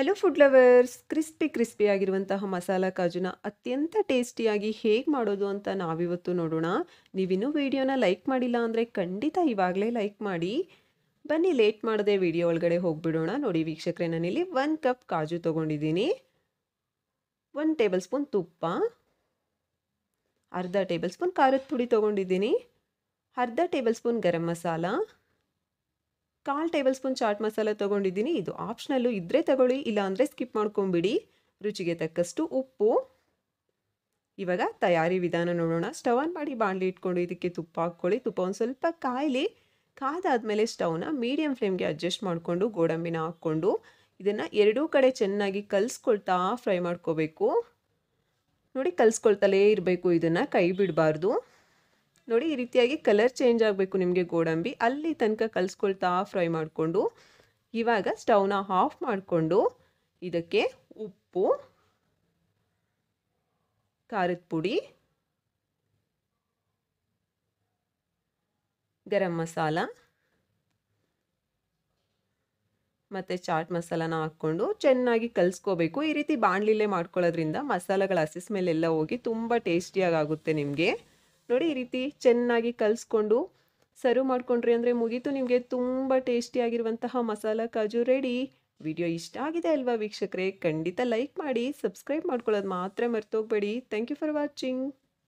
hello food lovers crispy crispy ಆಗಿರುವಂತಹ ಮಸಾಲ ಕಾಜುನ ಅತ್ಯಂತ ಟೇಸ್ಟಿಯಾಗಿ ಹೇಗೆ ಮಾಡೋದು ಅಂತ ನಾವಿವತ್ತು ನೋಡೋಣ ನೀವಿನ್ನೂ ವಿಡಿಯೋನ ಲೈಕ್ ಮಾಡಿಲ್ಲ ಅಂದರೆ ಖಂಡಿತ ಇವಾಗಲೇ ಲೈಕ್ ಮಾಡಿ ಬನ್ನಿ ಲೇಟ್ ಮಾಡದೆ ವಿಡಿಯೋ ಒಳಗಡೆ ಹೋಗಿಬಿಡೋಣ ನೋಡಿ ವೀಕ್ಷಕರೇ ನಾನಿಲ್ಲಿ ಒನ್ ಕಪ್ ಕಾಜು ತೊಗೊಂಡಿದ್ದೀನಿ ಒನ್ ಟೇಬಲ್ ಸ್ಪೂನ್ ತುಪ್ಪ ಅರ್ಧ ಟೇಬಲ್ ಸ್ಪೂನ್ ಖಾರದ ಪುಡಿ ತೊಗೊಂಡಿದ್ದೀನಿ ಅರ್ಧ ಟೇಬಲ್ ಸ್ಪೂನ್ ಗರಂ ಮಸಾಲ ಕಾಲು ಟೇಬಲ್ ಸ್ಪೂನ್ ಚಾಟ್ ಮಸಾಲ ತೊಗೊಂಡಿದ್ದೀನಿ ಇದು ಆಪ್ಷನಲ್ಲು ಇದ್ದರೆ ತಗೊಳ್ಳಿ ಇಲ್ಲಾಂದರೆ ಸ್ಕಿಪ್ ಮಾಡ್ಕೊಂಬಿಡಿ ರುಚಿಗೆ ತಕ್ಕಷ್ಟು ಉಪ್ಪು ಇವಾಗ ತಯಾರಿ ವಿಧಾನ ನೋಡೋಣ ಸ್ಟವ್ ಆನ್ ಮಾಡಿ ಬಾಣಲಿ ಇಟ್ಕೊಂಡು ಇದಕ್ಕೆ ತುಪ್ಪ ಹಾಕ್ಕೊಳ್ಳಿ ತುಪ್ಪ ಒಂದು ಸ್ವಲ್ಪ ಕಾಯಲಿ ಕಾದಾದಮೇಲೆ ಸ್ಟವ್ನ ಮೀಡಿಯಂ ಫ್ಲೇಮ್ಗೆ ಅಡ್ಜಸ್ಟ್ ಮಾಡಿಕೊಂಡು ಗೋಡಂಬಿನ ಹಾಕ್ಕೊಂಡು ಇದನ್ನು ಎರಡೂ ಕಡೆ ಚೆನ್ನಾಗಿ ಕಲ್ಸ್ಕೊಳ್ತಾ ಫ್ರೈ ಮಾಡ್ಕೋಬೇಕು ನೋಡಿ ಕಲ್ಸ್ಕೊಳ್ತಲೇ ಇರಬೇಕು ಇದನ್ನು ಕೈ ಬಿಡಬಾರ್ದು ನೋಡಿ ಈ ರೀತಿಯಾಗಿ ಕಲರ್ ಚೇಂಜ್ ಆಗಬೇಕು ನಿಮಗೆ ಗೋಡಂಬಿ ಅಲ್ಲಿ ತನಕ ಕಲಿಸ್ಕೊಳ್ತಾ ಫ್ರೈ ಮಾಡಿಕೊಂಡು ಇವಾಗ ಸ್ಟವ್ನ ಆಫ್ ಮಾಡಿಕೊಂಡು ಇದಕ್ಕೆ ಉಪ್ಪು ಖಾರದ ಪುಡಿ ಗರಂ ಮಸಾಲ ಮತ್ತು ಚಾಟ್ ಮಸಾಲಾನ ಹಾಕ್ಕೊಂಡು ಚೆನ್ನಾಗಿ ಕಲಿಸ್ಕೋಬೇಕು ಈ ರೀತಿ ಬಾಣಲಿಲೇ ಮಾಡ್ಕೊಳ್ಳೋದ್ರಿಂದ ಮಸಾಲೆಗಳ ಹಸಿಸ್ ಮೇಲೆಲ್ಲ ಹೋಗಿ ತುಂಬ ಟೇಸ್ಟಿಯಾಗಿ ಆಗುತ್ತೆ ನಿಮಗೆ ನೋಡಿ ಈ ರೀತಿ ಚೆನ್ನಾಗಿ ಕಲಿಸ್ಕೊಂಡು ಸರ್ವ್ ಮಾಡ್ಕೊಂಡ್ರಿ ಅಂದರೆ ಮುಗೀತು ನಿಮಗೆ ತುಂಬ ಟೇಸ್ಟಿಯಾಗಿರುವಂತಹ ಮಸಾಲ ಕಾಜು ರೆಡಿ ವಿಡಿಯೋ ಇಷ್ಟ ಆಗಿದೆ ಅಲ್ವಾ ವೀಕ್ಷಕರೇ ಖಂಡಿತ ಲೈಕ್ ಮಾಡಿ ಸಬ್ಸ್ಕ್ರೈಬ್ ಮಾಡ್ಕೊಳ್ಳೋದು ಮಾತ್ರ ಮರ್ತೋಗಬೇಡಿ ಥ್ಯಾಂಕ್ ಯು ಫಾರ್ ವಾಚಿಂಗ್